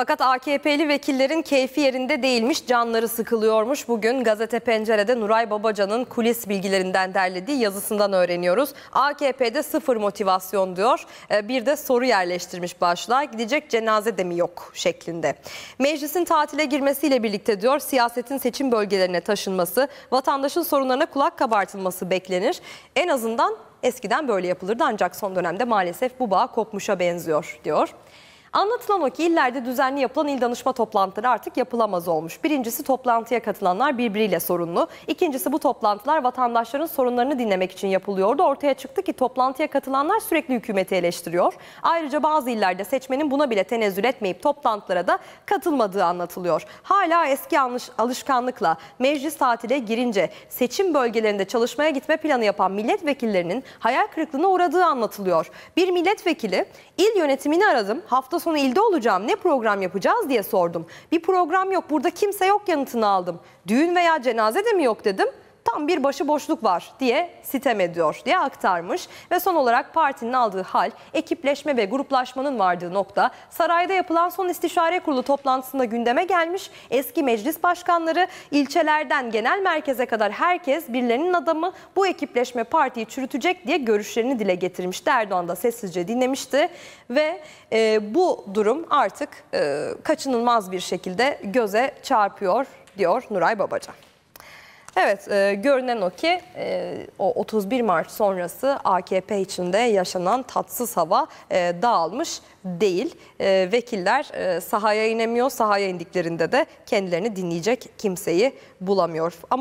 Fakat AKP'li vekillerin keyfi yerinde değilmiş, canları sıkılıyormuş. Bugün Gazete Pencere'de Nuray Babacan'ın kulis bilgilerinden derlediği yazısından öğreniyoruz. AKP'de sıfır motivasyon diyor. E, bir de soru yerleştirmiş başlığa. Gidecek cenaze de mi yok şeklinde. Meclisin tatile girmesiyle birlikte diyor siyasetin seçim bölgelerine taşınması, vatandaşın sorunlarına kulak kabartılması beklenir. En azından eskiden böyle yapılırdı ancak son dönemde maalesef bu bağ kopmuşa benziyor diyor. Anlatılan o ki illerde düzenli yapılan il danışma toplantıları artık yapılamaz olmuş. Birincisi toplantıya katılanlar birbiriyle sorunlu. İkincisi bu toplantılar vatandaşların sorunlarını dinlemek için yapılıyordu. Ortaya çıktı ki toplantıya katılanlar sürekli hükümeti eleştiriyor. Ayrıca bazı illerde seçmenin buna bile tenezzül etmeyip toplantılara da katılmadığı anlatılıyor. Hala eski alışkanlıkla meclis tatile girince seçim bölgelerinde çalışmaya gitme planı yapan milletvekillerinin hayal kırıklığına uğradığı anlatılıyor. Bir milletvekili il yönetimini aradım hafta hafta sonu ilde olacağım ne program yapacağız diye sordum. Bir program yok burada kimse yok yanıtını aldım. Düğün veya cenaze de mi yok dedim tam bir başı boşluk var diye sitem ediyor diye aktarmış. Ve son olarak partinin aldığı hal ekipleşme ve gruplaşmanın vardığı nokta sarayda yapılan son istişare kurulu toplantısında gündeme gelmiş. Eski meclis başkanları ilçelerden genel merkeze kadar herkes birilerinin adamı bu ekipleşme partiyi çürütecek diye görüşlerini dile getirmişti. Erdoğan da sessizce dinlemişti ve e, bu durum artık e, kaçınılmaz bir şekilde göze çarpıyor diyor Nuray Babacan. Evet, e, görünen o ki e, o 31 Mart sonrası AKP içinde yaşanan tatsız hava e, dağılmış değil. E, vekiller e, sahaya inemiyor, sahaya indiklerinde de kendilerini dinleyecek kimseyi bulamıyor. Ama